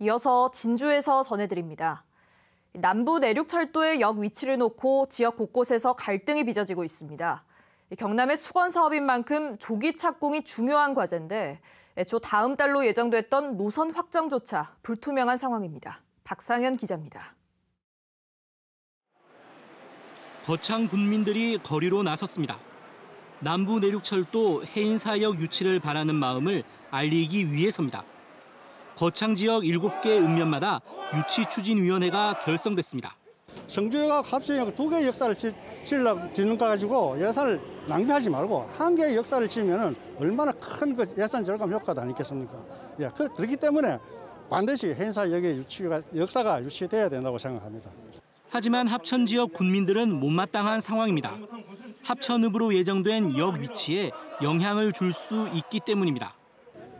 이어서 진주에서 전해드립니다. 남부 내륙철도의 역 위치를 놓고 지역 곳곳에서 갈등이 빚어지고 있습니다. 경남의 수건 사업인 만큼 조기 착공이 중요한 과제인데 애초 다음 달로 예정됐던 노선 확정조차 불투명한 상황입니다. 박상현 기자입니다. 거창 군민들이 거리로 나섰습니다. 남부 내륙철도 해인 사역 유치를 바라는 마음을 알리기 위해서입니다. 거창 지역 7개 읍면마다 유치 추진위원회가 결성됐습니다. 성주회가 합수회두개 역사를 치, 려고 짓는 거 가지고 예산을 낭비하지 말고 한개 역사를 치면 얼마나 큰그 예산 절감 효과도 아겠습니까 예, 그, 그렇기 때문에 반드시 행사 역의 유치가 역사가 유치돼야 된다고 생각합니다. 하지만 합천 지역 군민들은 못마땅한 상황입니다. 합천읍으로 예정된 역 위치에 영향을 줄 수 있기 때문입니다.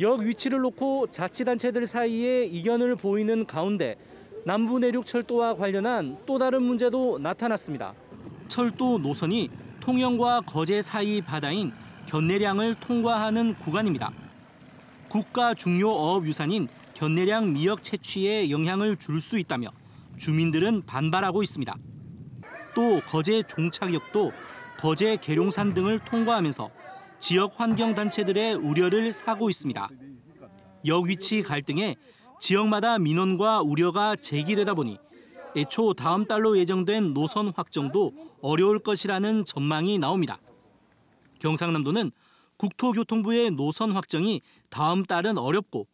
역 위치를 놓고 자치단체들 사이에 이견을 보이는 가운데 남부 내륙 철도와 관련한 또 다른 문제도 나타났습니다. 철도 노선이 통영과 거제 사이 바다인 견내량을 통과하는 구간입니다. 국가 중요 어업 유산인 견내량 미역 채취에 영향을 줄 수 있다며 주민들은 반발하고 있습니다. 또 거제 종착역도 거제 계룡산 등을 통과하면서 지역 환경단체들의 우려를 사고 있습니다. 역 위치 갈등에 지역마다 민원과 우려가 제기되다 보니 애초 다음 달로 예정된 노선 확정도 어려울 것이라는 전망이 나옵니다. 경상남도는 국토교통부의 노선 확정이 다음 달은 어렵고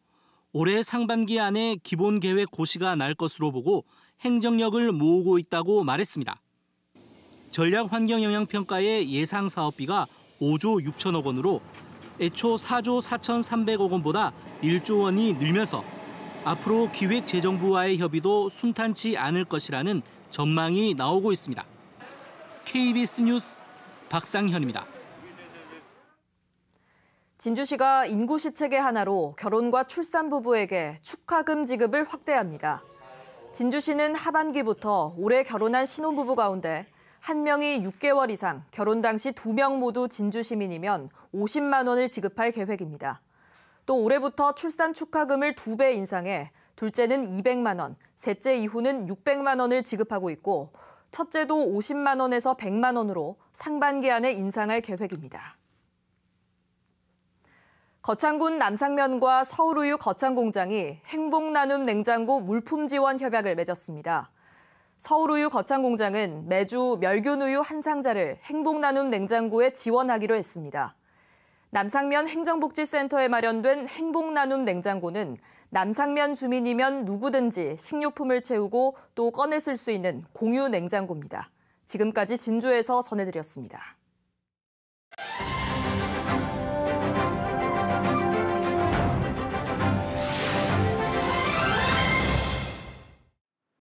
올해 상반기 안에 기본 계획 고시가 날 것으로 보고 행정력을 모으고 있다고 말했습니다. 전략환경영향평가의 예상 사업비가 5조 6천억 원으로 애초 4조 4,300억 원보다 1조 원이 늘면서 앞으로 기획재정부와의 협의도 순탄치 않을 것이라는 전망이 나오고 있습니다. KBS 뉴스 박상현입니다. 진주시가 인구 시책의 하나로 결혼과 출산 부부에게 축하금 지급을 확대합니다. 진주시는 하반기부터 올해 결혼한 신혼부부 가운데 한 명이 6개월 이상, 결혼 당시 두 명 모두 진주 시민이면 50만 원을 지급할 계획입니다. 또 올해부터 출산 축하금을 두 배 인상해 둘째는 200만 원, 셋째 이후는 600만 원을 지급하고 있고 첫째도 50만 원에서 100만 원으로 상반기 안에 인상할 계획입니다. 거창군 남상면과 서울우유 거창공장이 행복 나눔 냉장고 물품 지원 협약을 맺었습니다. 서울우유 거창공장은 매주 멸균우유 한 상자를 행복나눔 냉장고에 지원하기로 했습니다. 남상면 행정복지센터에 마련된 행복나눔 냉장고는 남상면 주민이면 누구든지 식료품을 채우고 또 꺼내 쓸 수 있는 공유 냉장고입니다. 지금까지 진주에서 전해드렸습니다.